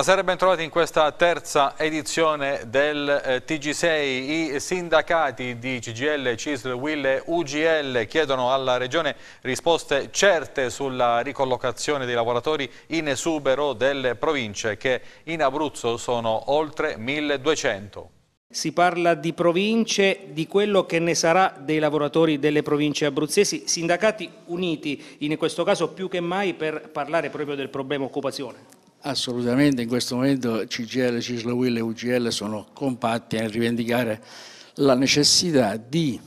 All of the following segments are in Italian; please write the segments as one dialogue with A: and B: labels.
A: Buonasera e bentrovati in questa terza edizione del eh, TG6. I sindacati di CGL, CISL, WIL e UGL chiedono alla Regione risposte certe sulla ricollocazione dei lavoratori in esubero delle province che in Abruzzo sono oltre 1200.
B: Si parla di province, di quello che ne sarà dei lavoratori delle province abruzzesi, sindacati uniti in questo caso più che mai per parlare proprio del problema occupazione.
C: Assolutamente, in questo momento CGL, Cisla Will e UGL sono compatti nel rivendicare la necessità di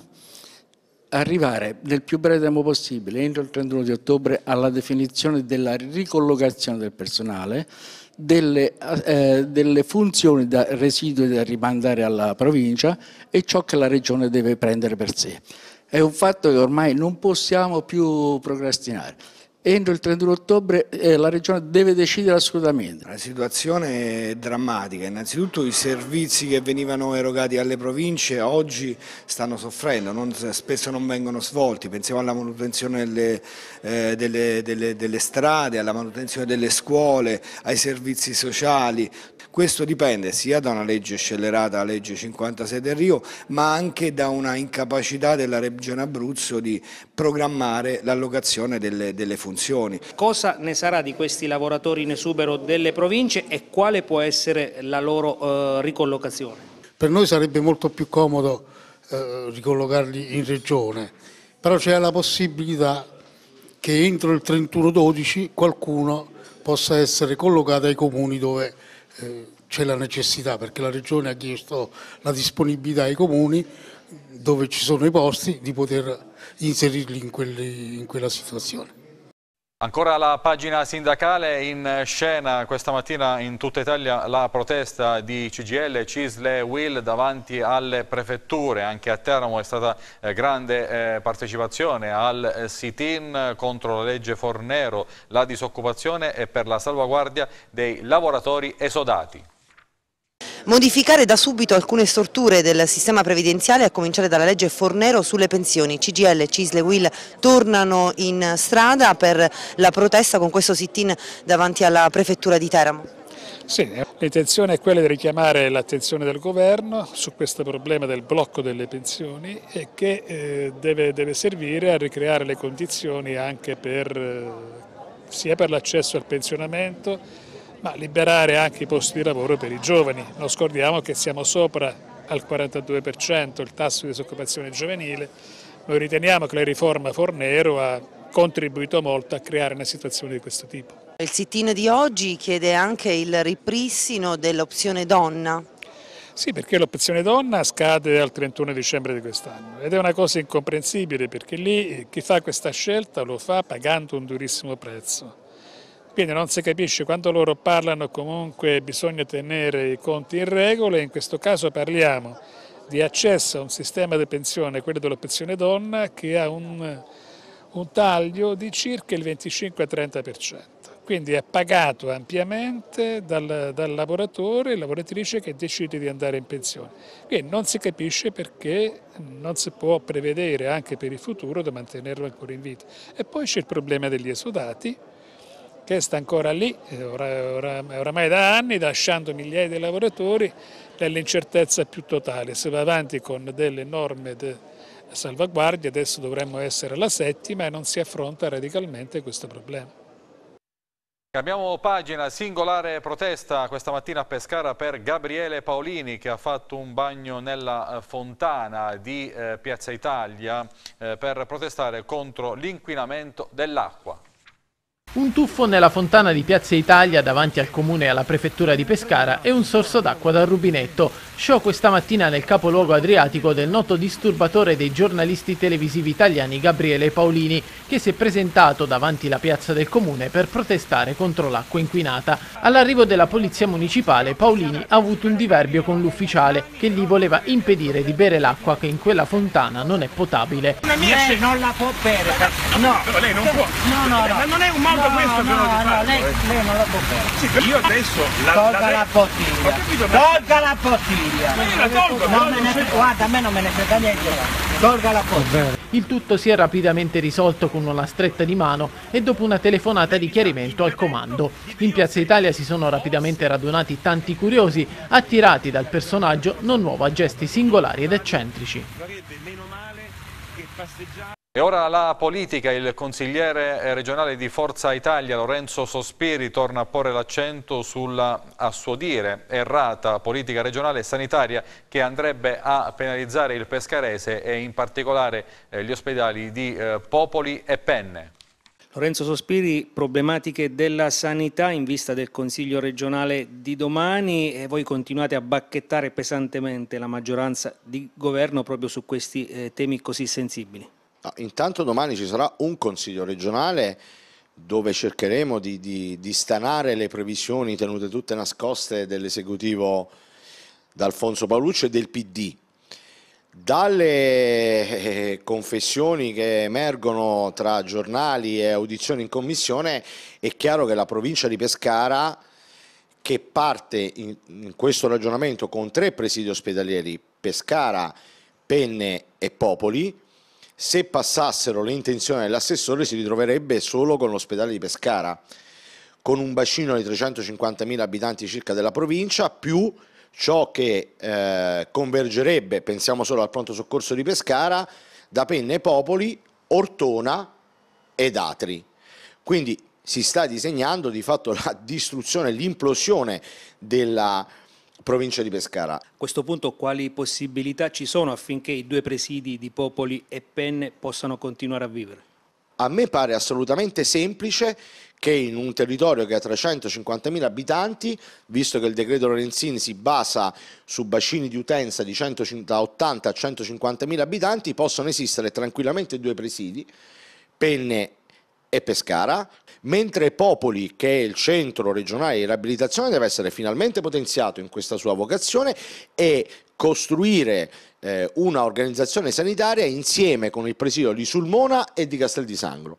C: arrivare nel più breve tempo possibile, entro il 31 di ottobre, alla definizione della ricollocazione del personale, delle, eh, delle funzioni da residui da rimandare alla provincia e ciò che la regione deve prendere per sé. È un fatto che ormai non possiamo più procrastinare entro il 31 ottobre eh, la Regione deve decidere assolutamente. La situazione
D: è drammatica, innanzitutto i servizi che venivano erogati alle province oggi stanno soffrendo, non, spesso non vengono svolti, pensiamo alla manutenzione delle, eh, delle, delle, delle strade, alla manutenzione delle scuole, ai servizi sociali, questo dipende sia da una legge scellerata, la legge 56 del Rio, ma anche da una incapacità della Regione Abruzzo di programmare l'allocazione delle, delle funzioni funzioni.
B: Cosa ne sarà di questi lavoratori in esubero delle province e quale può essere la loro eh, ricollocazione?
E: Per noi sarebbe molto più comodo eh, ricollocarli in regione, però c'è la possibilità che entro il 31-12 qualcuno possa essere collocato ai comuni dove eh, c'è la necessità, perché la regione ha chiesto la disponibilità ai comuni dove ci sono i posti di poter inserirli in, quelli, in quella situazione.
A: Ancora la pagina sindacale in scena questa mattina in tutta Italia la protesta di CGL, Cisle Will davanti alle prefetture, anche a Teramo è stata eh, grande eh, partecipazione al sit-in contro la legge Fornero, la disoccupazione e per la salvaguardia dei lavoratori esodati.
F: Modificare da subito alcune strutture del sistema previdenziale a cominciare dalla legge Fornero sulle pensioni. CGL, Cisle, Will tornano in strada per la protesta con questo sit-in davanti alla prefettura di Teramo.
E: Sì, l'intenzione è quella di richiamare l'attenzione del governo su questo problema del blocco delle pensioni e che eh, deve, deve, servire a ricreare le condizioni anche per, eh, sia per l'accesso al pensionamento ma liberare anche i posti di lavoro per i giovani. Non scordiamo che siamo sopra al 42% il tasso di disoccupazione giovanile. Noi riteniamo che la riforma Fornero ha contribuito molto a creare una situazione di questo tipo.
F: Il sit-in di oggi chiede anche il ripristino
E: dell'opzione donna. Sì, perché l'opzione donna scade al 31 dicembre di quest'anno ed è una cosa incomprensibile perché lì chi fa questa scelta lo fa pagando un durissimo prezzo quindi non si capisce quando loro parlano comunque bisogna tenere i conti in regola in questo caso parliamo di accesso a un sistema di pensione, quello della pensione donna, che ha un, un taglio di circa il 25-30%. Quindi è pagato ampiamente dal, dal lavoratore e lavoratrice che decide di andare in pensione. Quindi non si capisce perché non si può prevedere anche per il futuro di mantenerlo ancora in vita. E poi c'è il problema degli esodati, che sta ancora lì, eh, oramai da anni, lasciando migliaia di lavoratori nell'incertezza più totale. Si va avanti con delle norme di salvaguardia, adesso dovremmo essere la settima e non si affronta radicalmente questo problema.
A: Cambiamo pagina, singolare protesta questa mattina a Pescara per Gabriele Paolini che ha fatto un bagno nella eh, fontana di eh, Piazza Italia eh, per protestare contro l'inquinamento dell'acqua
C: un tuffo nella fontana di Piazza Italia davanti al comune e alla prefettura di Pescara e un sorso d'acqua dal rubinetto. Show questa mattina nel capoluogo adriatico del noto disturbatore dei giornalisti televisivi italiani Gabriele Paolini, che si è presentato davanti la piazza del comune per protestare contro l'acqua inquinata. All'arrivo della polizia municipale Paolini ha avuto un diverbio con l'ufficiale che gli voleva impedire di bere l'acqua che in quella fontana non è potabile. Lei
G: non la può bere. No, lei non può.
H: No, no, no. Ma non è un mal solo questo no, però no, no, lei, eh. lei non la può fare Sì, io adesso la, tolga la, la bottiglia. Capito, tolga la bottiglia.
I: Ma io la tolgo, non me ne, guarda, a me non me ne frega
J: niente.
C: Tolga la bottiglia. Il tutto si è rapidamente risolto con una stretta di mano e dopo una telefonata di chiarimento al comando. In Piazza Italia si sono rapidamente radunati tanti curiosi, attirati dal personaggio non nuovo a gesti singolari ed eccentrici.
A: E ora la politica, il consigliere eh, regionale di Forza Italia Lorenzo Sospiri torna a porre l'accento sulla, a suo dire, errata politica regionale e sanitaria che andrebbe a penalizzare il pescarese e in particolare eh, gli ospedali di eh, Popoli e Penne.
B: Lorenzo Sospiri, problematiche della sanità in vista del Consiglio regionale di domani e voi continuate a bacchettare pesantemente la maggioranza di governo proprio su questi eh, temi così sensibili. Ah, intanto domani ci sarà un consiglio regionale
D: dove cercheremo di, di, di stanare le previsioni tenute tutte nascoste dell'esecutivo d'Alfonso Paolucci e del PD. Dalle eh, confessioni che emergono tra giornali e audizioni in commissione è chiaro che la provincia di Pescara che parte in, in questo ragionamento con tre presidi ospedalieri, Pescara, Penne e Popoli, se passassero le intenzioni dell'assessore si ritroverebbe solo con l'ospedale di Pescara, con un bacino di 350.000 abitanti circa della provincia, più ciò che eh, convergerebbe, pensiamo solo al pronto soccorso di Pescara, da Penne Popoli, Ortona ed Atri. Quindi si sta disegnando di fatto la distruzione, l'implosione della provincia provincia di Pescara. A
B: questo punto quali possibilità ci sono affinché i due presidi di Popoli e Penne possano continuare a vivere?
D: A me pare assolutamente semplice che in un territorio che ha 350.000 abitanti, visto che il decreto Lorenzini si basa su bacini di utenza di 80 a 150.000 abitanti, possono esistere tranquillamente due presidi, Penne e Pescara, mentre Popoli, che è il centro regionale di riabilitazione, deve essere finalmente potenziato in questa sua vocazione e costruire eh, una organizzazione sanitaria insieme con il presidio di Sulmona e di Castel di Sangro.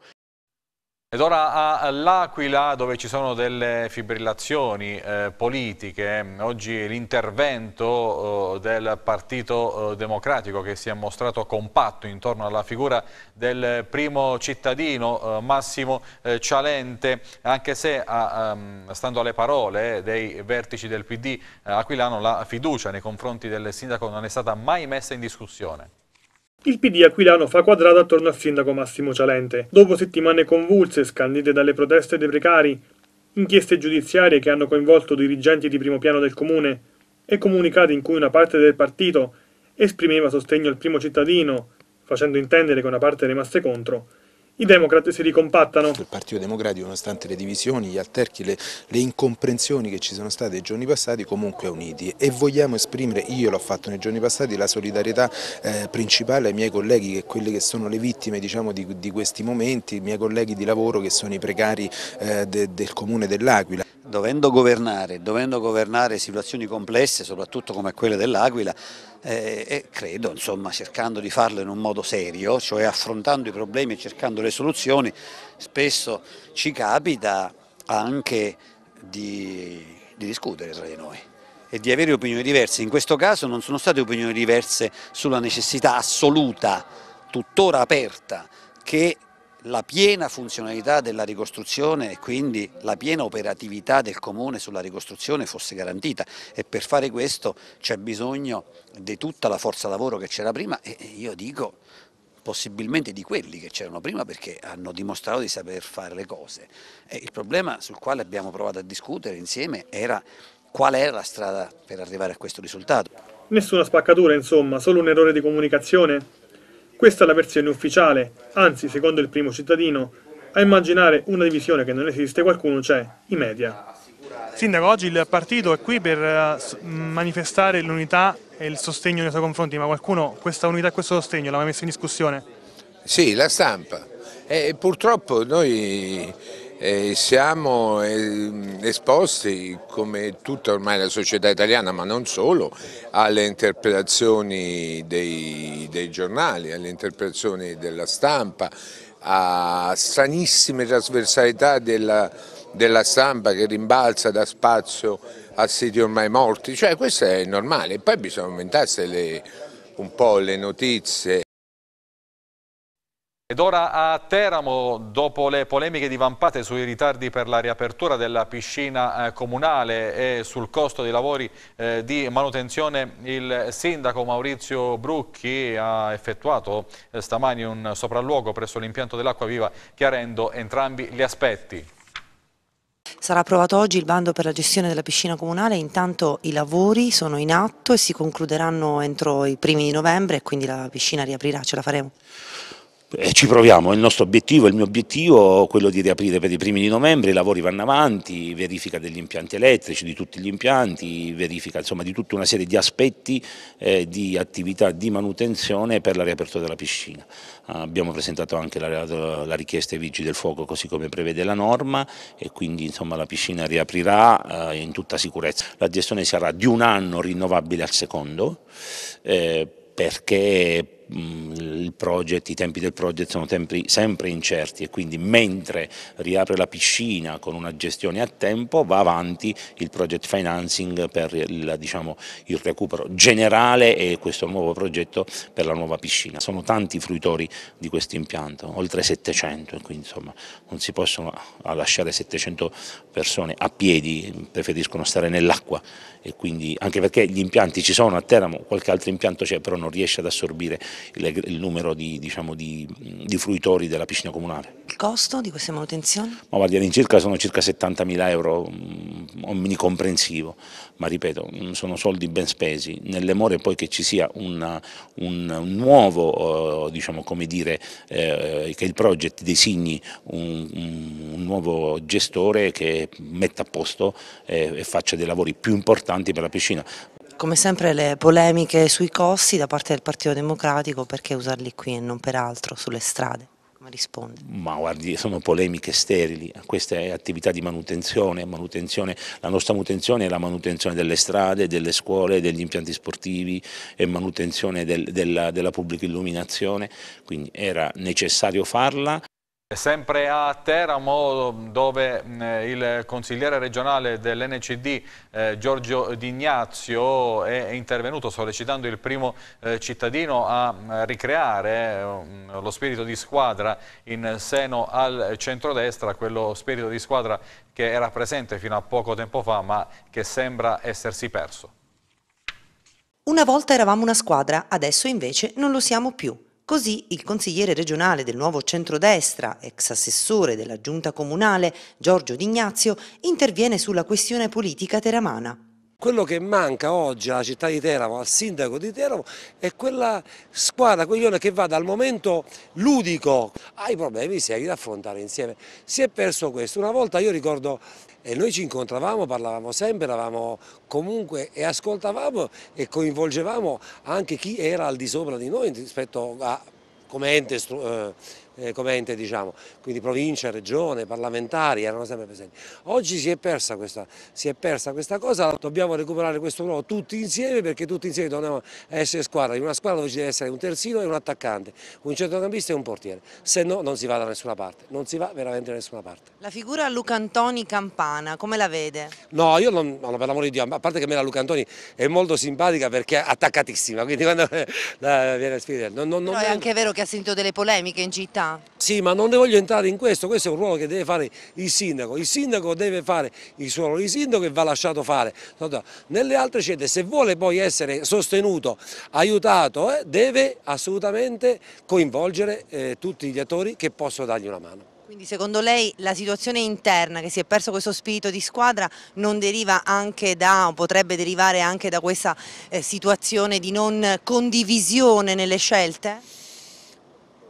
A: Ed ora all'Aquila dove ci sono delle fibrillazioni eh, politiche, eh, oggi l'intervento eh, del Partito oh, Democratico che si è mostrato compatto intorno alla figura del primo cittadino eh, Massimo eh, Cialente, anche se a, a, ehm, stando alle parole dei vertici del PD aquilano la fiducia nei confronti del sindaco non è stata mai messa in discussione.
K: Il PD aquilano fa quadrata attorno al sindaco Massimo Cialente. Dopo settimane convulse, scandite dalle proteste dei precari, inchieste giudiziarie che hanno coinvolto dirigenti di primo piano del comune e comunicati in cui una parte del partito esprimeva sostegno al primo cittadino, facendo intendere che una parte rimasse contro, i Democrat si ricompattano.
L: Il Partito Democratico, nonostante le divisioni, gli alterchi, le, le incomprensioni che ci sono state i giorni passati, comunque è uniti e vogliamo esprimere, io l'ho fatto nei giorni passati, la solidarietà eh, principale ai miei colleghi, che quelle che sono le vittime diciamo, di, di, questi momenti, i miei colleghi di lavoro che sono i precari eh, de, del comune dell'Aquila.
J: Dovendo governare, dovendo governare situazioni complesse, soprattutto come quelle dell'Aquila, eh, e credo insomma cercando di farlo in un modo serio, cioè affrontando i problemi e cercando le soluzioni, spesso ci capita anche di, di discutere tra di noi e di avere opinioni diverse. In questo caso non sono state opinioni diverse sulla necessità assoluta, tuttora aperta, che la piena funzionalità della ricostruzione e quindi la piena operatività del Comune sulla ricostruzione fosse garantita e per fare questo c'è bisogno di tutta la forza lavoro che c'era prima e io dico possibilmente di quelli che c'erano prima perché hanno dimostrato di saper fare le cose. E il problema sul quale abbiamo provato a discutere insieme era qual
K: era la strada per arrivare a questo risultato. Nessuna spaccatura insomma, solo un errore di comunicazione? Questa è la versione ufficiale, anzi, secondo il primo cittadino, a immaginare una divisione che non esiste qualcuno c'è, i media. Sindaco, oggi il partito è qui per eh, manifestare l'unità e il sostegno nei suoi confronti, ma qualcuno questa unità e questo sostegno l'aveva messo in discussione?
M: Sì, la stampa. E purtroppo noi e siamo eh, esposti, come tutta ormai la società italiana, ma non solo, alle interpretazioni dei, dei giornali, alle interpretazioni della stampa, a stranissime trasversalità della, della stampa che rimbalza da spazio a siti ormai morti, cioè questo è normale, poi bisogna aumentarsi le, un po' le notizie.
A: Ed ora a Teramo, dopo le polemiche divampate sui ritardi per la riapertura della piscina eh, comunale e sul costo dei lavori eh, di manutenzione, il sindaco Maurizio Brucchi ha effettuato eh, stamani un sopralluogo presso l'impianto dell'acqua viva chiarendo entrambi gli aspetti.
F: Sarà approvato oggi il bando per la gestione della piscina comunale, intanto i lavori sono in atto e si concluderanno entro i primi di novembre e quindi la piscina riaprirà, ce la faremo.
M: Eh, ci proviamo, il nostro obiettivo, il mio obiettivo è quello di riaprire per i primi di novembre, i lavori vanno avanti, verifica degli impianti elettrici, di tutti gli impianti, verifica insomma, di tutta una serie di aspetti eh, di attività di manutenzione per la riapertura della piscina. Abbiamo presentato anche la, la richiesta ai vigili del fuoco così come prevede la norma e quindi insomma, la piscina riaprirà eh, in tutta sicurezza. La gestione sarà di un anno rinnovabile al secondo eh, perché Mm, project, i tempi del project sono tempi sempre incerti e quindi mentre riapre la piscina con una gestione a tempo va avanti il project financing per il, diciamo, il recupero generale e questo nuovo progetto per la nuova piscina. Sono tanti i fruitori di questo impianto, oltre 700, quindi insomma non si possono lasciare 700 persone a piedi, preferiscono stare nell'acqua e quindi anche perché gli impianti ci sono a Teramo, qualche altro impianto c'è però non riesce ad assorbire il, il numero di, diciamo, di, di, fruitori della piscina comunale.
F: Il costo di queste
M: manutenzioni? Ma guardi, all'incirca sono circa 70.000 euro mm, omnicomprensivo, ma ripeto, mm, sono soldi ben spesi, nell'emore poi che ci sia una, un, nuovo, eh, diciamo come dire, eh, che il project designi un, un, nuovo gestore che metta a posto eh, e faccia dei lavori più importanti per la piscina.
F: Come sempre le polemiche sui costi da parte del Partito Democratico, perché usarli qui e non per altro sulle strade? Come
M: risponde? Ma guardi, sono polemiche sterili, questa è attività di manutenzione, manutenzione, la nostra manutenzione è la manutenzione delle strade, delle scuole, degli impianti sportivi, è manutenzione del, della, della pubblica illuminazione, quindi era necessario farla.
A: Sempre a Teramo dove mm, il consigliere regionale dell'NCD eh, Giorgio D'Ignazio è intervenuto sollecitando il primo eh, cittadino a mm, ricreare eh, lo spirito di squadra in seno al centrodestra, quello spirito di squadra che era presente fino a poco tempo fa ma che sembra essersi perso.
F: Una volta eravamo una squadra, adesso invece non lo siamo più. Così il consigliere regionale del nuovo centrodestra, ex assessore della giunta comunale, Giorgio D'Ignazio, interviene sulla questione politica teramana.
J: Quello che manca oggi alla città di Teramo, al sindaco di Teramo, è quella squadra, quell'ione che va dal momento ludico ai problemi seri da affrontare insieme. Si è perso questo. Una volta io ricordo e noi ci incontravamo, parlavamo sempre, eravamo comunque e ascoltavamo e coinvolgevamo anche chi era al di sopra di noi rispetto a come ente eh, eh, come ente, diciamo, quindi provincia, regione, parlamentari erano sempre presenti. Oggi si è persa questa, è persa questa cosa, dobbiamo recuperare questo ruolo tutti insieme perché tutti insieme dobbiamo essere squadra, in una squadra dove ci deve essere un terzino e un attaccante, un centrocampista e un portiere, se no non si va da nessuna parte, non si va veramente da nessuna parte.
F: La figura Luca Antoni Campana, come la vede?
J: No, io non, no, per l'amore di Dio, a parte che me la Luca Antoni è molto simpatica perché è attaccatissima, quindi quando viene a spiegare... Non, non, non è anche
F: vero che ha sentito delle polemiche in città comunità.
J: Sì, ma non voglio entrare in questo, questo è un ruolo che deve fare il sindaco. Il sindaco deve fare il suo ruolo di sindaco e va lasciato fare. Nelle altre scelte, se vuole poi essere sostenuto, aiutato, eh, deve assolutamente coinvolgere eh, tutti gli attori che possono dargli una mano.
F: Quindi secondo lei la situazione interna che si è perso questo spirito di squadra non deriva anche da, o potrebbe derivare anche da questa eh, situazione di non condivisione nelle scelte?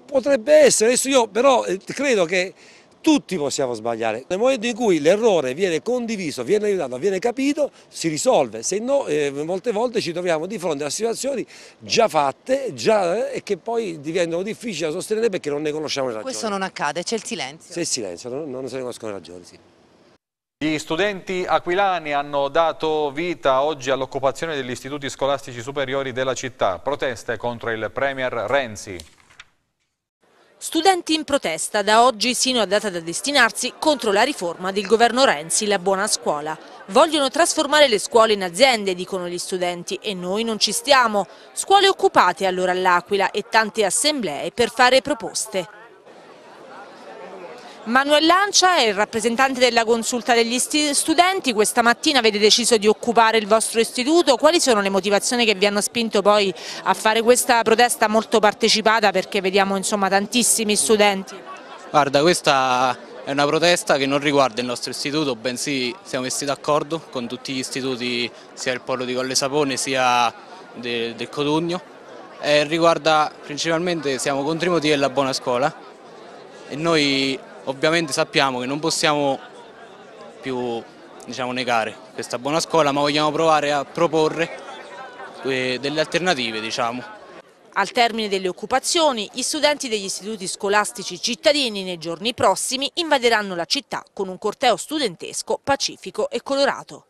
J: Potrebbe essere, adesso io però eh, credo che tutti possiamo sbagliare. Nel momento in cui l'errore viene condiviso, viene aiutato, viene capito, si risolve, se no eh, molte volte ci troviamo di fronte a situazioni già fatte già, eh, e che poi diventano difficili da sostenere perché non ne conosciamo le ragioni. Questo
F: non accade, c'è il silenzio.
J: C'è il silenzio, non, non se ne conoscono le ragioni, sì.
A: Gli studenti aquilani hanno dato vita oggi all'occupazione degli istituti scolastici superiori della città, proteste contro il Premier Renzi.
F: Studenti in protesta da oggi sino a data da destinarsi contro la riforma del governo Renzi, la buona scuola. Vogliono trasformare le scuole in aziende, dicono gli studenti, e noi non ci stiamo. Scuole occupate allora all'Aquila e tante assemblee per fare proposte. Manuel Lancia è il rappresentante della consulta degli studenti, questa mattina avete deciso di occupare il vostro istituto, quali sono le motivazioni che vi hanno spinto poi a fare questa protesta molto partecipata perché vediamo insomma, tantissimi studenti?
C: Guarda questa è una protesta che non riguarda il nostro istituto, bensì siamo messi d'accordo con tutti gli istituti sia del Polo di Colle Sapone sia del Codugno, e eh, riguarda principalmente siamo contro i motivi della buona scuola e noi Ovviamente sappiamo che non possiamo più diciamo, negare questa buona scuola, ma vogliamo provare a proporre eh, delle alternative. Diciamo.
F: Al termine delle occupazioni, gli studenti degli istituti scolastici cittadini nei giorni prossimi invaderanno la città con un corteo studentesco pacifico e colorato.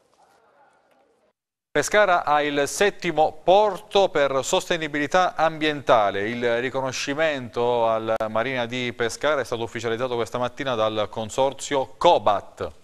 A: Pescara ha il settimo porto per sostenibilità ambientale. Il riconoscimento alla Marina di Pescara è stato ufficializzato questa mattina dal consorzio Cobat.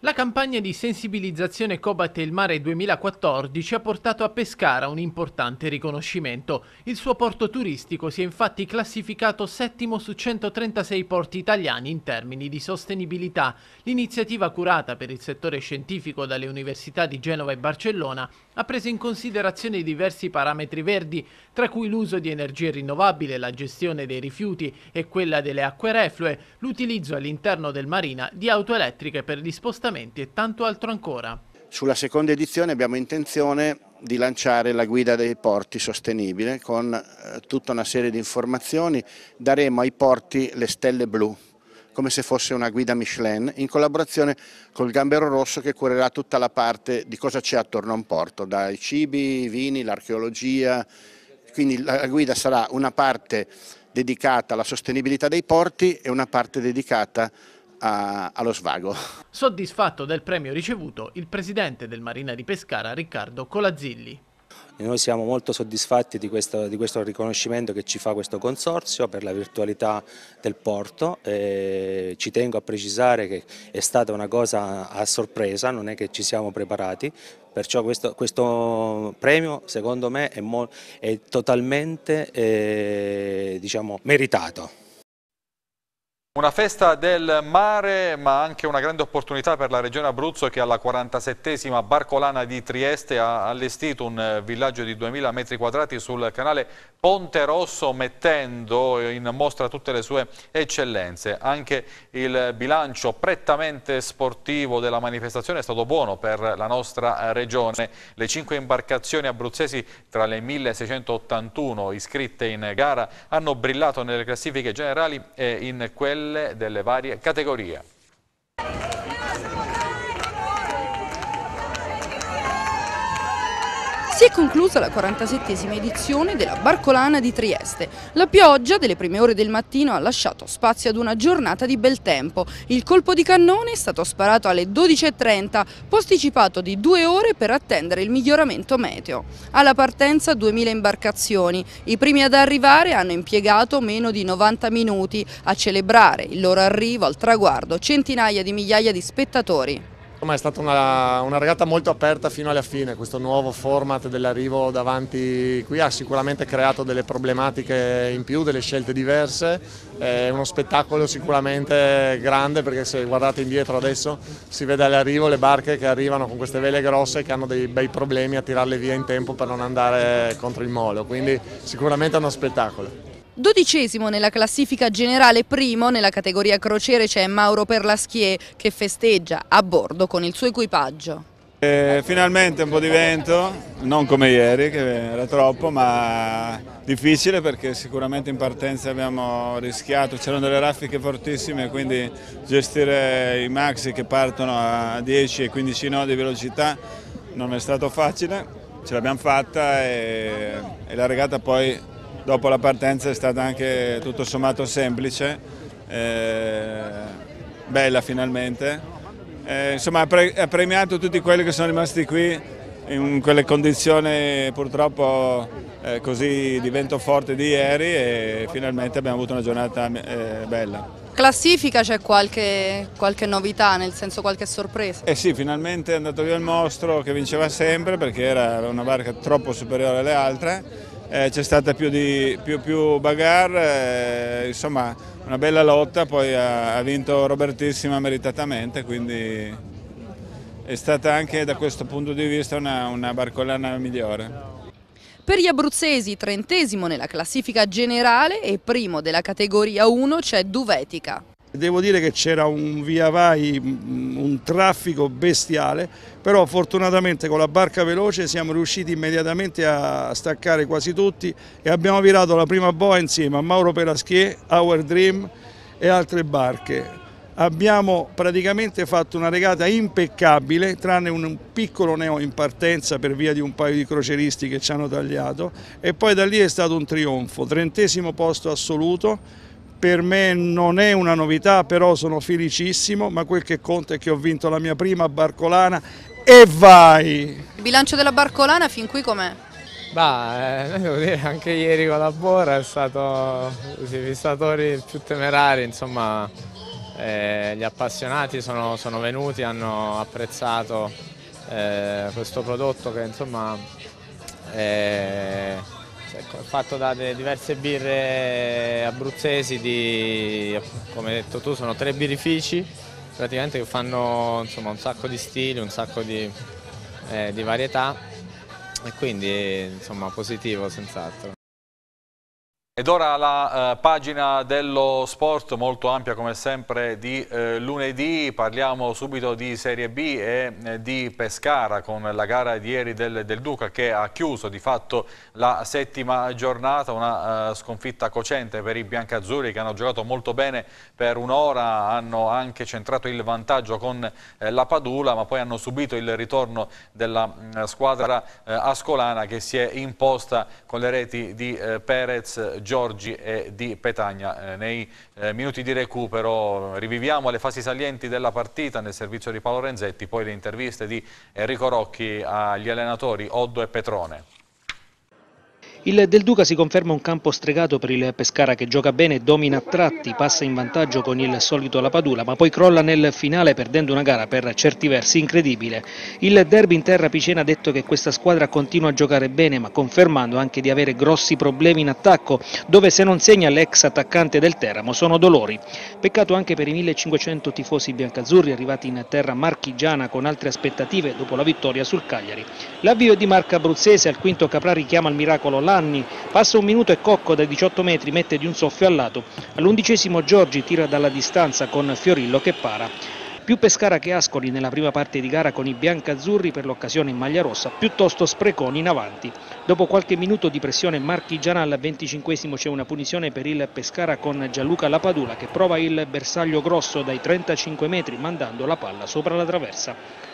C: La campagna di sensibilizzazione e il mare 2014 ha portato a Pescara un importante riconoscimento. Il suo porto turistico si è infatti classificato settimo su 136 porti italiani in termini di sostenibilità. L'iniziativa curata per il settore scientifico dalle università di Genova e Barcellona ha preso in considerazione diversi parametri verdi, tra cui l'uso di energie rinnovabili, la gestione dei rifiuti e quella delle acque reflue, l'utilizzo all'interno del marina di auto elettriche per gli spostamenti e tanto altro ancora.
D: Sulla seconda edizione abbiamo intenzione di lanciare la guida dei porti sostenibile con eh, tutta una serie di informazioni, daremo ai porti le stelle blu come se fosse una guida Michelin, in collaborazione col Gambero Rosso che curerà tutta la parte di cosa c'è attorno a un porto, dai cibi, i vini, l'archeologia, quindi la guida sarà una parte dedicata alla sostenibilità dei porti e una parte dedicata
M: a, allo svago.
C: Soddisfatto del premio ricevuto il presidente del Marina di Pescara Riccardo Colazzilli.
M: E noi siamo molto soddisfatti di questo, di questo, riconoscimento che ci fa questo consorzio per la virtualità del porto. E ci tengo a precisare che è stata una cosa a sorpresa, non è che ci siamo preparati, perciò questo, questo premio secondo me è, è totalmente eh, diciamo, meritato.
A: Una festa del mare ma anche una grande opportunità per la regione Abruzzo che alla 47esima Barcolana di Trieste ha allestito un eh, villaggio di 2000 metri quadrati sul canale Ponte Rosso mettendo in mostra tutte le sue eccellenze. Anche il bilancio prettamente sportivo della manifestazione è stato buono per la nostra regione. Le cinque imbarcazioni abruzzesi tra le 1681 iscritte in gara hanno brillato nelle classifiche generali e in quelle delle varie categorie.
N: Si è conclusa la 47esima edizione della Barcolana di Trieste. La pioggia delle prime ore del mattino ha lasciato spazio ad una giornata di bel tempo. Il colpo di cannone è stato sparato alle 12.30, posticipato di due ore per attendere il miglioramento meteo. Alla partenza 2.000 imbarcazioni. I primi ad arrivare hanno impiegato meno di 90 minuti. A celebrare il loro arrivo al traguardo centinaia di migliaia di spettatori.
D: Ma è stata una, una, regata molto aperta fino alla fine, questo nuovo format dell'arrivo davanti qui ha sicuramente creato delle problematiche in più, delle scelte diverse, è uno spettacolo sicuramente grande perché se guardate indietro adesso si vede all'arrivo le barche che arrivano con queste vele grosse che hanno dei bei problemi a tirarle via in tempo per non andare contro il molo, quindi sicuramente è
O: uno spettacolo.
N: Dodicesimo nella classifica generale, primo nella categoria crociere c'è Mauro Perlaschier che festeggia a bordo con il suo equipaggio.
O: E eh, finalmente un po' di vento, non come ieri che era troppo, ma difficile perché sicuramente in partenza abbiamo rischiato, c'erano delle raffiche fortissime, quindi gestire i maxi che partono a 10 e 15 nodi di velocità non è stato facile, ce l'abbiamo fatta e, e la regata poi Dopo la partenza è stata anche tutto sommato semplice, eh, bella finalmente. Eh, insomma ha, premiato tutti quelli che sono rimasti qui in quelle condizioni purtroppo eh, così di vento forte di ieri e finalmente abbiamo avuto una giornata eh, bella.
N: Classifica c'è qualche, qualche, novità, nel senso qualche sorpresa?
O: Eh sì, finalmente è andato via il mostro che vinceva sempre perché era una barca troppo superiore alle altre eh, c'è stata più, di, più, più bagar, eh, insomma una bella lotta, poi ha, ha, vinto Robertissima meritatamente, quindi è stata anche da questo punto di vista una, una barcolana migliore.
N: Per gli abruzzesi, trentesimo nella classifica generale e primo della categoria 1 c'è Duvetica.
O: Devo dire che
K: c'era un via vai, mm, un traffico bestiale, però fortunatamente con la barca veloce siamo riusciti immediatamente a staccare quasi tutti e abbiamo virato la prima boa insieme a Mauro Pelaschier, Our Dream e altre barche abbiamo praticamente fatto una regata impeccabile tranne un piccolo neo in partenza per via di un paio di croceristi che ci hanno tagliato e poi da lì è stato un trionfo, trentesimo posto assoluto per me non è una novità, però sono felicissimo, ma quel che conta è che ho vinto la mia prima Barcolana e vai!
N: Il bilancio della Barcolana fin qui com'è?
P: Beh, devo dire, anche ieri con la Bora è stato i visitatori più temerari, insomma eh, gli appassionati sono, sono, venuti, hanno apprezzato eh, questo prodotto che insomma eh, Ecco, cioè, è fatto da diverse birre abruzzesi, di, come hai detto tu sono tre birrifici praticamente che fanno insomma, un sacco di stili, un sacco di, eh, di varietà e quindi insomma positivo senz'altro.
A: Ed ora la eh, pagina dello sport, molto ampia come sempre di eh, lunedì, parliamo subito di Serie B e eh, di Pescara con la gara di ieri del, del, Duca che ha chiuso di fatto la settima giornata, una eh, sconfitta cocente per i biancazzurri che hanno giocato molto bene per un'ora, hanno anche centrato il vantaggio con eh, la Padula ma poi hanno subito il ritorno della mh, mm, squadra eh, ascolana che si è imposta con le reti di Perez, Giorgi e di Petagna. Eh, nei eh, minuti di recupero riviviamo le fasi salienti della partita nel servizio di Paolo Renzetti, poi le interviste di Enrico Rocchi agli allenatori Oddo e Petrone.
B: Il Del Duca si conferma un campo stregato per il Pescara che gioca bene, domina a tratti, passa in vantaggio con il solito Lapadula, ma poi crolla nel finale perdendo una gara per certi versi incredibile. Il derby in terra Picena ha detto che questa squadra continua a giocare bene, ma confermando anche di avere grossi problemi in attacco, dove se non segna l'ex attaccante del Teramo sono dolori. Peccato anche per i 1500 tifosi biancazzurri arrivati in terra marchigiana con altre aspettative dopo la vittoria sul Cagliari. L'avvio di marca abruzzese al quinto Caprari chiama il miracolo là Giovanni, passa un minuto e Cocco dai 18 metri mette di un soffio al lato, all'undicesimo Giorgi tira dalla distanza con Fiorillo che para. Più Pescara che Ascoli nella prima parte di gara con i biancazzurri per l'occasione in maglia rossa, piuttosto spreconi in avanti. Dopo qualche minuto di pressione marchigiana al 25 c'è una punizione per il Pescara con Gianluca Lapadula che prova il bersaglio grosso dai 35 metri mandando la palla sopra la traversa.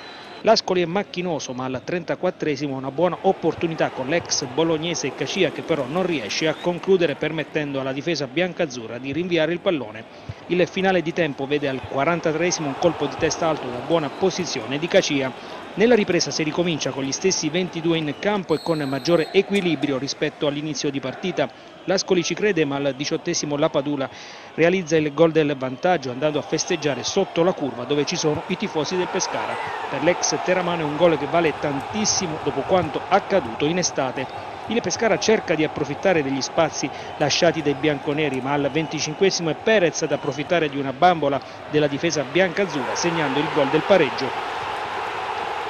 B: L'Ascoli è macchinoso ma al 34esimo una buona opportunità con l'ex bolognese Cacia che però non riesce a concludere permettendo alla difesa biancazzurra di rinviare il pallone. Il finale di tempo vede al 43esimo un colpo di testa alto da buona posizione di Cacia. Nella ripresa si ricomincia con gli stessi 22 in campo e con maggiore equilibrio rispetto all'inizio di partita. L'Ascoli ci crede ma al diciottesimo la Padula realizza il gol del vantaggio andando a festeggiare sotto la curva dove ci sono i tifosi del Pescara. Per l'ex Teramano è un gol che vale tantissimo dopo quanto accaduto in estate. Il Pescara cerca di approfittare degli spazi lasciati dai bianconeri, ma al venticinquesimo è Perez ad approfittare di una bambola della difesa bianca-azzurra segnando il gol del pareggio.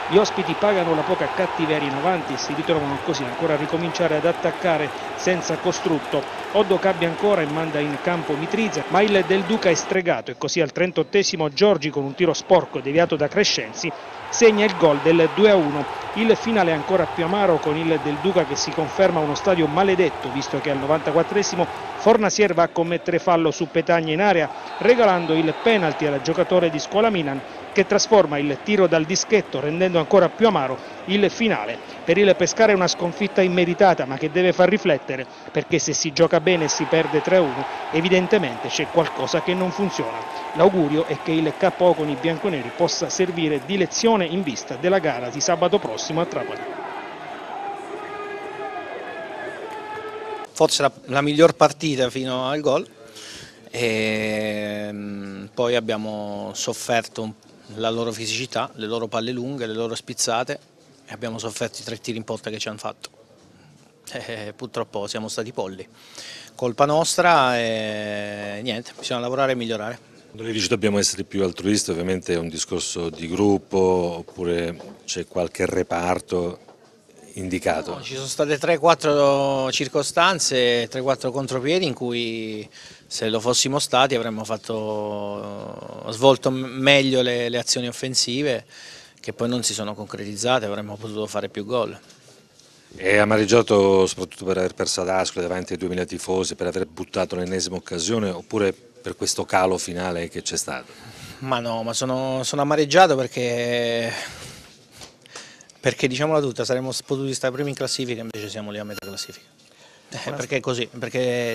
B: Gli ospiti pagano la poca cattiveria in avanti e si ritrovano così ancora a ricominciare ad attaccare senza costrutto. Oddo cambia ancora e manda in campo Mitrizia, ma il Del Duca è stregato e così al 38 Giorgi con un tiro sporco deviato da Crescenzi segna il gol del 2-1. Il finale è ancora più amaro con il Del Duca che si conferma uno stadio maledetto visto che al 94esimo Fornasier va a commettere fallo su Petagna in area regalando il penalty al giocatore di Scuola Milan che trasforma il tiro dal dischetto rendendo ancora più amaro il finale. Per il Pescara è una sconfitta immeritata ma che deve far riflettere perché se si gioca bene e si perde 3-1 evidentemente c'è qualcosa che non funziona. L'augurio è che il KO con i bianconeri possa servire di lezione in vista della gara di sabato prossimo a Trapani.
I: forse la, la, miglior partita fino al gol e ehm, poi abbiamo sofferto la loro fisicità, le loro palle lunghe, le loro spizzate e abbiamo sofferto i tre tiri in porta che ci hanno fatto. E eh, purtroppo siamo stati polli. Colpa nostra e niente, bisogna lavorare e migliorare.
L: Quando lei dice dobbiamo essere più altruisti, ovviamente è un discorso di gruppo oppure c'è qualche reparto indicato? No,
I: ci sono state 3-4 circostanze, 3-4 contropiedi in cui se lo fossimo stati avremmo fatto, svolto meglio le, le, azioni offensive che poi non si sono concretizzate, avremmo potuto fare più gol.
L: È amareggiato soprattutto per aver perso ad Ascoli davanti ai 2000 tifosi, per aver buttato l'ennesima occasione oppure per questo calo finale che c'è stato?
I: Ma no, ma sono, sono amareggiato perché, perché diciamola tutta, saremmo potuti stare primi in classifica invece siamo lì a metà classifica. Eh, perché è così, perché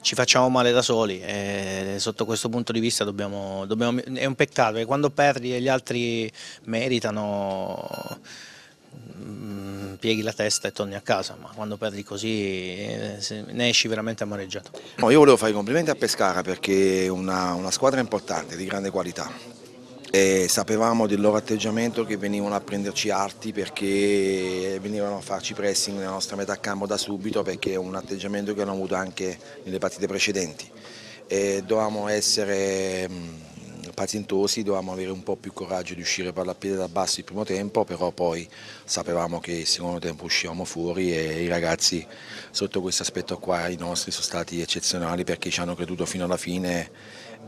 I: ci facciamo male da soli e eh, sotto questo punto di vista dobbiamo, dobbiamo, è un peccato e quando perdi e gli altri meritano mm, pieghi la testa e torni a casa, ma quando perdi così eh, ne esci veramente amareggiato.
L: No, io volevo fare i complimenti a Pescara perché è una, una squadra importante, di grande qualità, e sapevamo del loro atteggiamento che venivano a prenderci arti perché venivano a farci pressing nella nostra metà campo da subito perché è un atteggiamento che hanno avuto anche nelle partite precedenti. E dovevamo essere mm, pazientosi, dovevamo avere un po' più coraggio di uscire per la piede da basso il primo tempo, però poi sapevamo che il secondo tempo uscivamo fuori e i ragazzi sotto questo aspetto qua i nostri sono stati eccezionali perché ci hanno creduto fino alla fine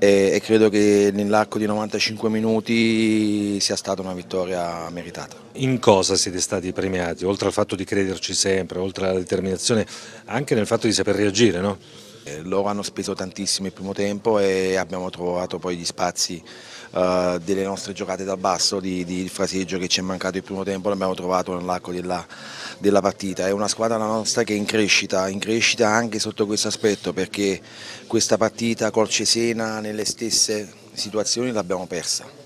L: e, credo che nell'arco di 95 minuti sia stata una vittoria meritata. In cosa siete stati premiati? Oltre al fatto di crederci sempre, oltre alla determinazione, anche nel fatto di saper reagire, no? Eh, loro hanno speso tantissimo il primo tempo e abbiamo trovato poi gli spazi uh, delle nostre giocate dal basso, di, di fraseggio che ci è mancato il primo tempo, l'abbiamo trovato nell'arco della, della, partita. È una squadra la nostra che è in crescita, in crescita anche sotto questo aspetto perché questa partita col Cesena nelle stesse situazioni l'abbiamo persa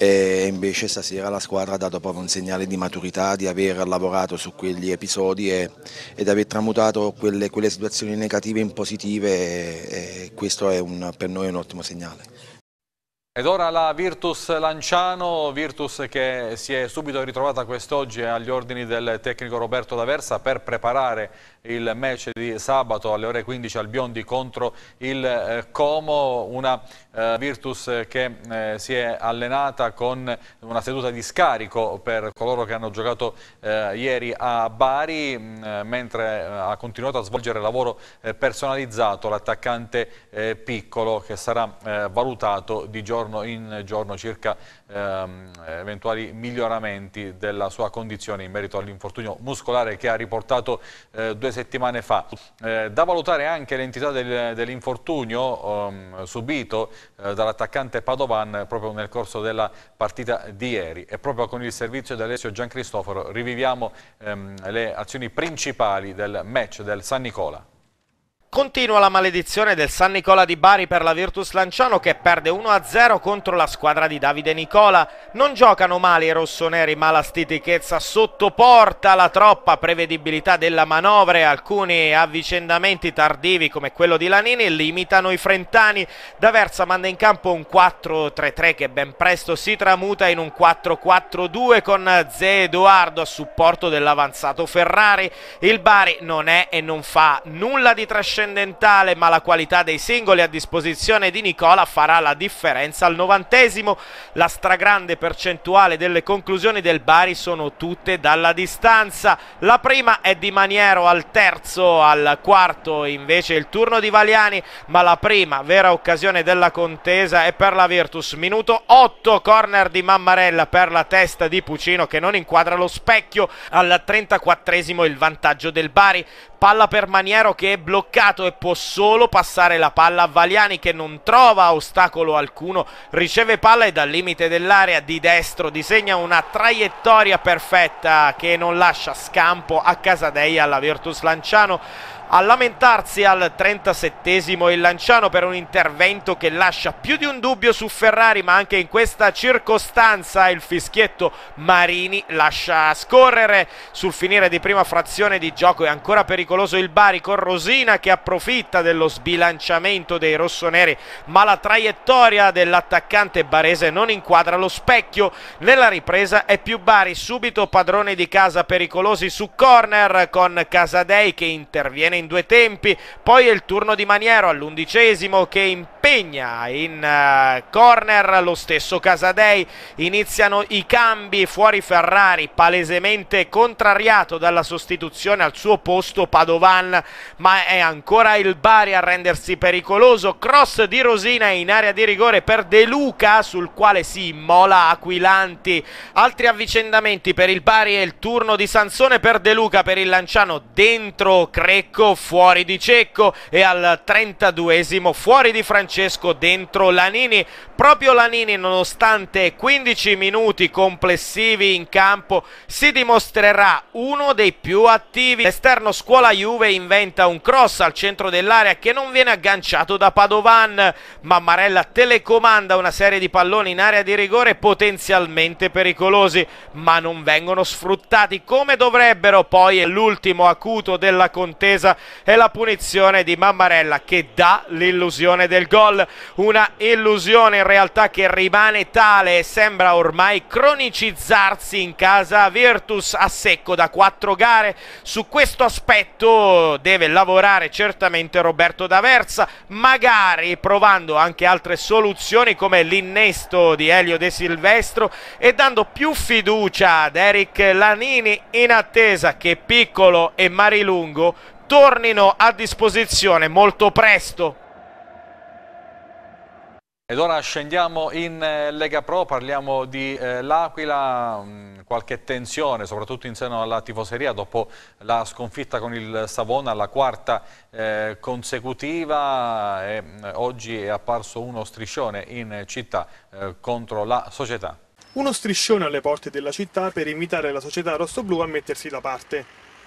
L: e invece stasera la squadra ha dato proprio un segnale di maturità, di aver lavorato su quegli episodi e, ed aver tramutato quelle, quelle, situazioni negative in positive e, e questo è un, per noi un ottimo segnale.
A: Ed ora la Virtus Lanciano, Virtus che si è subito ritrovata quest'oggi agli ordini del tecnico Roberto D'Aversa per preparare il match di sabato alle ore 15 al Biondi contro il eh, Como, una eh, Virtus che eh, si è allenata con una seduta di scarico per coloro che hanno giocato ieri a Bari, mm, mentre ha continuato a svolgere lavoro personalizzato l'attaccante piccolo che sarà valutato di giorno in giorno circa ehm, eventuali miglioramenti della sua condizione in merito all'infortunio muscolare che ha riportato eh, due settimane fa. Eh, da valutare anche l'entità del, dell'infortunio ehm, subito eh, dall'attaccante Padovan proprio nel corso della partita di ieri e proprio con il servizio di Alessio Giancristoforo riviviamo ehm, le azioni principali del match del San Nicola.
H: Continua la maledizione del San Nicola di Bari per la Virtus Lanciano che perde 1-0 contro la squadra di Davide Nicola. Non giocano male i rossoneri ma la stitichezza sottoporta la troppa prevedibilità della manovra e alcuni avvicendamenti tardivi come quello di Lanini limitano i frentani. D'Aversa manda in campo un 4-3-3 che ben presto si tramuta in un 4-4-2 con Ze Edoardo a supporto dell'avanzato Ferrari. Il Bari non è e non fa nulla di trascinato trascendentale, ma la qualità dei singoli a disposizione di Nicola farà la differenza. Al novantesimo la stragrande percentuale delle conclusioni del Bari sono tutte dalla distanza. La prima è di Maniero al terzo, al quarto invece il turno di Valiani, ma la prima vera occasione della contesa è per la Virtus. Minuto 8, corner di Mammarella per la testa di Pucino che non inquadra lo specchio. Al 34 il vantaggio del Bari. Palla per Maniero che è bloccata centrato e può solo passare la palla a Valiani che non trova ostacolo alcuno, riceve palla e dal limite dell'area di destro disegna una traiettoria perfetta che non lascia scampo a Casadei alla Virtus Lanciano a lamentarsi al 37esimo il Lanciano per un intervento che lascia più di un dubbio su Ferrari ma anche in questa circostanza il fischietto Marini lascia scorrere sul finire di prima frazione di gioco è ancora pericoloso il Bari con Rosina che approfitta dello sbilanciamento dei rossoneri ma la traiettoria dell'attaccante barese non inquadra lo specchio nella ripresa è più Bari subito padrone di casa pericolosi su corner con Casadei che interviene in due tempi, poi è il turno di Maniero all'undicesimo che impegna in uh, corner lo stesso Casadei, iniziano i cambi fuori Ferrari palesemente contrariato dalla sostituzione al suo posto Padovan ma è ancora il Bari a rendersi pericoloso, cross di Rosina in area di rigore per De Luca sul quale si immola Aquilanti, altri avvicendamenti per il Bari è il turno di Sansone per De Luca per il Lanciano dentro Crecco fuori di Cecco e al 32esimo fuori di Francesco dentro Lanini Proprio Lanini, nonostante 15 minuti complessivi in campo, si dimostrerà uno dei più attivi. L'esterno scuola Juve inventa un cross al centro dell'area che non viene agganciato da Padovan, ma Marella telecomanda una serie di palloni in area di rigore potenzialmente pericolosi, ma non vengono sfruttati come dovrebbero. Poi l'ultimo acuto della contesa è la punizione di Mammarella che dà l'illusione del gol, una illusione realtà che rimane tale e sembra ormai cronicizzarsi in casa Virtus a secco da quattro gare. Su questo aspetto deve lavorare certamente Roberto D'Aversa, magari provando anche altre soluzioni come l'innesto di Elio De Silvestro e dando più fiducia ad Eric Lanini in attesa che Piccolo e Marilungo tornino a disposizione molto presto.
A: Ed ora scendiamo in eh, Lega Pro, parliamo di eh, L'Aquila, mm, qualche tensione soprattutto in seno alla tifoseria dopo la sconfitta con il Savona, la quarta eh, consecutiva e, eh, oggi è apparso uno striscione in città eh, contro la società.
K: Uno striscione alle porte della città per invitare la società rossoblù a mettersi da parte.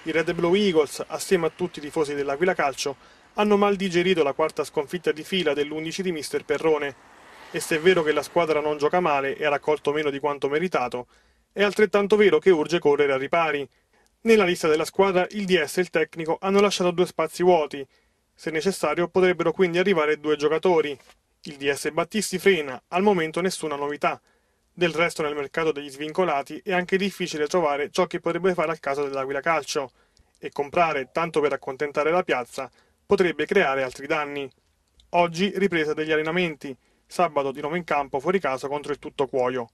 K: I Red Blue Eagles, assieme a tutti i tifosi dell'Aquila Calcio, hanno mal digerito la quarta sconfitta di fila dell'11 di Mister Perrone e se è vero che la squadra non gioca male e ha raccolto meno di quanto meritato, è altrettanto vero che urge correre a ripari. Nella lista della squadra il DS e il tecnico hanno lasciato due spazi vuoti. Se necessario potrebbero quindi arrivare due giocatori. Il DS Battisti frena, al momento nessuna novità. Del resto nel mercato degli svincolati è anche difficile trovare ciò che potrebbe fare al caso dell'Aquila Calcio e comprare tanto per accontentare la piazza potrebbe creare altri danni. Oggi ripresa degli allenamenti. Sabato di nuovo in campo fuori casa contro il tutto cuoio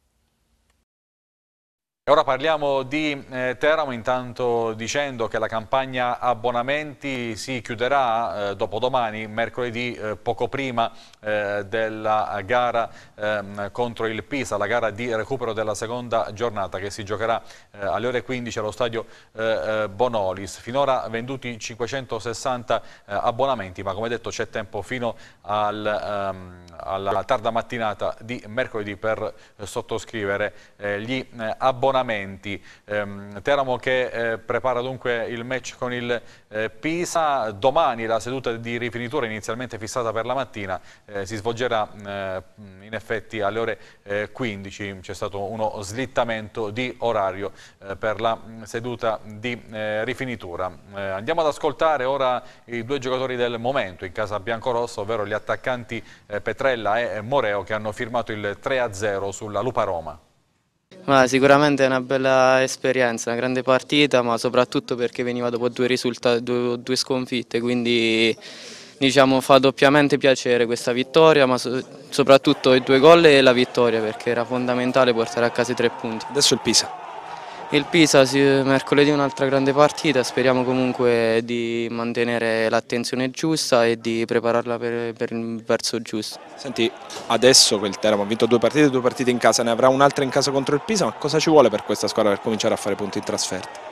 A: ora parliamo di eh, Teramo, intanto dicendo che la campagna abbonamenti si chiuderà eh, dopodomani, mercoledì, eh, poco prima eh, della gara ehm, contro il Pisa, la gara di recupero della seconda giornata che si giocherà eh, alle ore 15 allo stadio eh, eh, Bonolis. Finora venduti 560 abbonamenti, ma come detto c'è tempo fino al, ehm, alla tarda mattinata di mercoledì per sottoscrivere gli abbonamenti miglioramenti. Ehm, Teramo che eh, prepara dunque il match con il eh, Pisa, domani la seduta di rifinitura inizialmente fissata per la mattina eh, si svolgerà eh, in effetti alle ore 15, eh, c'è stato uno slittamento di orario eh, per la mm, seduta di rifinitura. andiamo ad ascoltare ora i due giocatori del momento in casa biancorosso, ovvero gli attaccanti Petrella e Moreo che hanno firmato il 3-0 sulla Lupa Roma.
P: Ma sicuramente è una bella esperienza, una grande partita, ma soprattutto perché veniva dopo due, risulta- due, due sconfitte, quindi diciamo, fa doppiamente piacere questa vittoria, ma so- soprattutto i due gol e la vittoria perché era fondamentale portare a casa i tre punti. Adesso il Pisa. Il Pisa mercoledì un'altra grande partita, speriamo comunque di mantenere l'attenzione giusta e di prepararla per, per, il verso giusto. Senti, adesso quel Teramo ha vinto due partite,
L: due partite in casa, ne avrà un'altra in casa contro il Pisa, ma cosa ci vuole per questa squadra per cominciare a fare punti in trasferta?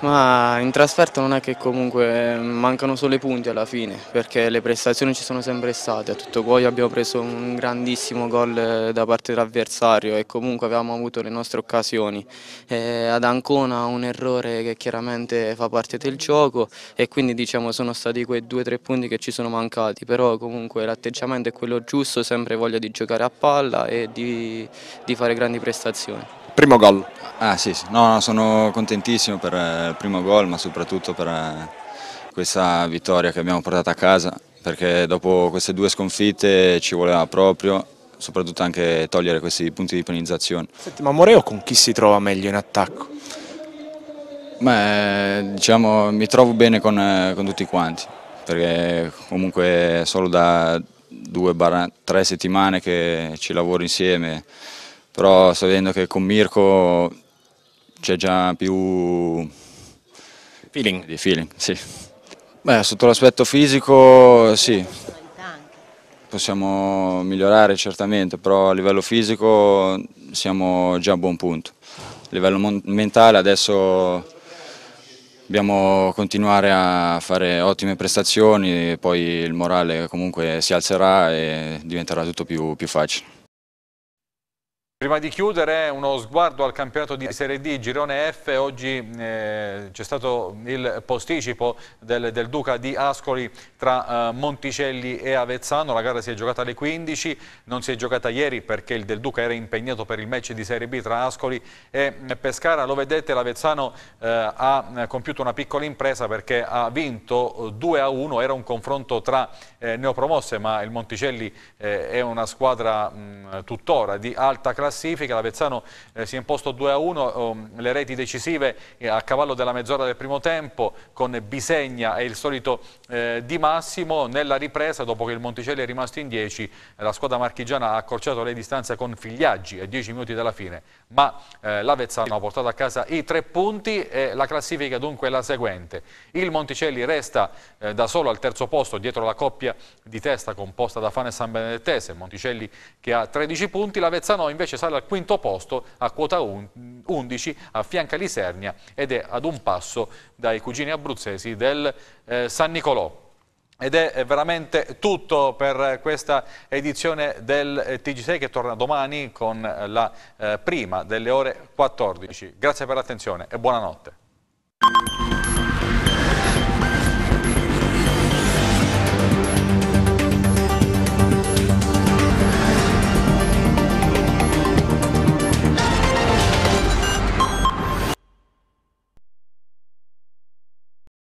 P: Ma in trasferta non è che comunque mancano solo i punti alla fine, perché le prestazioni ci sono sempre state, a tutto cuoio abbiamo preso un grandissimo gol eh, da parte dell'avversario e comunque avevamo avuto le nostre occasioni. Eh, ad Ancona un errore che chiaramente fa parte del gioco e quindi diciamo sono stati quei due o tre punti che ci sono mancati, però comunque l'atteggiamento è quello giusto, sempre voglia di giocare a palla e di, di fare grandi prestazioni.
G: Primo gol. Ah sì, sì. No, no, sono contentissimo per il eh, primo gol ma soprattutto per eh, questa vittoria che abbiamo portato a casa perché dopo queste due sconfitte ci voleva proprio soprattutto anche togliere questi punti di penalizzazione. Senti, ma Moreo con chi si trova meglio in attacco? Beh, diciamo, mi trovo bene con, eh, con tutti quanti, perché comunque solo da due-tre settimane che ci lavoro insieme però sto vedendo che con Mirko c'è già più feeling. Di feeling sì. Beh, sotto l'aspetto fisico sì, possiamo migliorare certamente, però a livello fisico siamo già a buon punto. A livello mentale adesso dobbiamo continuare a fare ottime prestazioni, poi il morale comunque si alzerà e diventerà tutto più, più facile.
A: Prima di chiudere uno sguardo al campionato di Serie D, Girone F, oggi eh, c'è stato il posticipo del, del, Duca di Ascoli tra eh, Monticelli e Avezzano, la gara si è giocata alle 15, non si è giocata ieri perché il del Duca era impegnato per il match di Serie B tra Ascoli e eh, Pescara, lo vedete l'Avezzano eh, ha eh, compiuto una piccola impresa perché ha vinto 2 eh, a 1, era un confronto tra neopromosse ma il Monticelli è una squadra mh, mm, tuttora di alta classifica classifica, l'Avezzano eh, si è imposto 2-1, a um, le reti decisive eh, a cavallo della mezz'ora del primo tempo con Bisegna e il solito eh, Di Massimo, nella ripresa dopo che il Monticelli è rimasto in 10, la squadra marchigiana ha accorciato le distanze con Figliaggi a 10 minuti dalla fine, ma eh, l'Avezzano ha portato a casa i tre punti e la classifica dunque è la seguente, il Monticelli resta eh, da solo al terzo posto dietro la coppia di testa composta da Fane e San Benedettese, Monticelli che ha 13 punti, l'Avezzano invece sale al quinto posto a quota 11 affianca Lisernia ed è ad un passo dai cugini abruzzesi del eh, San Nicolò. Ed è eh, veramente tutto per questa edizione del eh, TG6 che torna domani con eh, la prima delle ore 14. Grazie per l'attenzione e buonanotte.